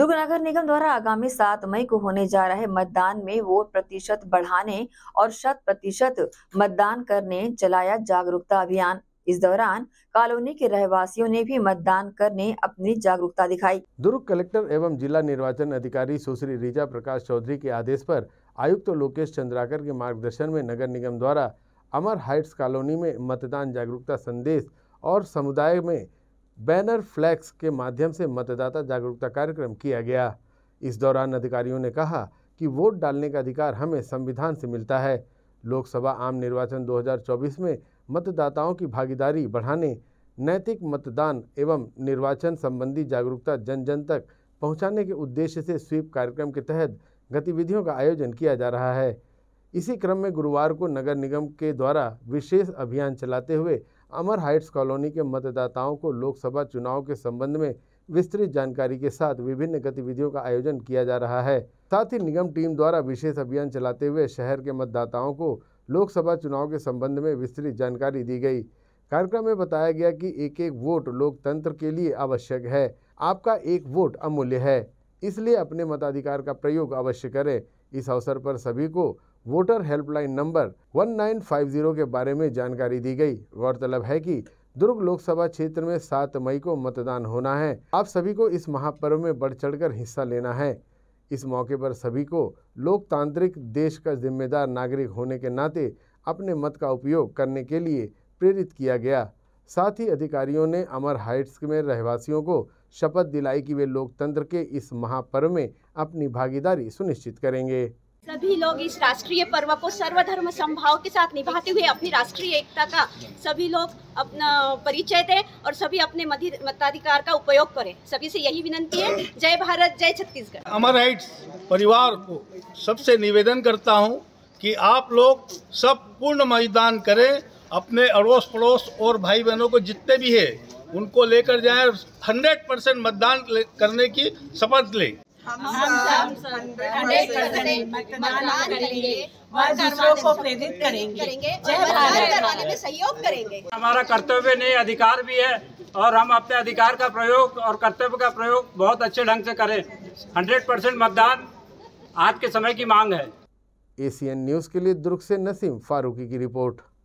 दुर्ग नगर निगम द्वारा आगामी सात मई को होने जा रहे मतदान में वोट प्रतिशत बढ़ाने और शत प्रतिशत मतदान करने चलाया जागरूकता अभियान इस दौरान कॉलोनी के रहवासियों ने भी मतदान करने अपनी जागरूकता दिखाई दुर्ग कलेक्टर एवं जिला निर्वाचन अधिकारी सुश्री रिजा प्रकाश चौधरी के आदेश पर आयुक्त तो लोकेश चंद्राकर के मार्गदर्शन में नगर निगम द्वारा अमर हाइट्स कॉलोनी में मतदान जागरूकता संदेश और समुदाय में बैनर फ्लैक्स के माध्यम से मतदाता जागरूकता कार्यक्रम किया गया इस दौरान अधिकारियों ने कहा कि वोट डालने का अधिकार हमें संविधान से मिलता है लोकसभा आम निर्वाचन 2024 में मतदाताओं की भागीदारी बढ़ाने नैतिक मतदान एवं निर्वाचन संबंधी जागरूकता जन जन तक पहुंचाने के उद्देश्य से स्वीप कार्यक्रम के तहत गतिविधियों का आयोजन किया जा रहा है इसी क्रम में गुरुवार को नगर निगम के द्वारा विशेष अभियान चलाते हुए अमर हाइट्स कॉलोनी के मतदाताओं को लोकसभा चुनाव के संबंध में विस्तृत जानकारी के साथ विभिन्न गतिविधियों का आयोजन किया जा रहा है साथ ही निगम टीम द्वारा विशेष अभियान चलाते हुए शहर के मतदाताओं को लोकसभा चुनाव के संबंध में विस्तृत जानकारी दी गई कार्यक्रम में बताया गया कि एक एक वोट लोकतंत्र के लिए आवश्यक है आपका एक वोट अमूल्य है इसलिए अपने मताधिकार का प्रयोग अवश्य करें इस अवसर पर सभी को वोटर हेल्पलाइन नंबर 1950 के बारे में जानकारी दी गई गौरतलब है कि दुर्ग लोकसभा क्षेत्र में 7 मई को मतदान होना है आप सभी को इस महापर्व में बढ़ चढ़कर हिस्सा लेना है इस मौके पर सभी को लोकतांत्रिक देश का जिम्मेदार नागरिक होने के नाते अपने मत का उपयोग करने के लिए प्रेरित किया गया साथ ही अधिकारियों ने अमर हाइट्स में रहवासियों को शपथ दिलाई कि वे लोकतंत्र के इस महापर्व में अपनी भागीदारी सुनिश्चित करेंगे सभी लोग इस राष्ट्रीय पर्व को सर्वधर्म संभाव के साथ निभाते हुए अपनी राष्ट्रीय एकता का सभी लोग अपना परिचय दें और सभी अपने मताधिकार का उपयोग करें सभी से यही विनंती है जय भारत जय छत्तीसगढ़ अमर राइट्स परिवार को सबसे निवेदन करता हूं कि आप लोग सब पूर्ण मतदान करें अपने अड़ोस पड़ोस और भाई बहनों को जितने भी है उनको लेकर जाए हंड्रेड परसेंट मतदान करने की शपथ लें हम सब मतदान करेंगे और दूसरों को प्रेरित करेंगे जय करवाने में सहयोग करेंगे हमारा कर्तव्य नहीं अधिकार भी है और हम अपने अधिकार का प्रयोग और कर्तव्य का प्रयोग बहुत अच्छे ढंग से करें हंड्रेड परसेंट मतदान आज के समय की मांग है एसीएन न्यूज के लिए दुर्ग से नसीम फारूकी की रिपोर्ट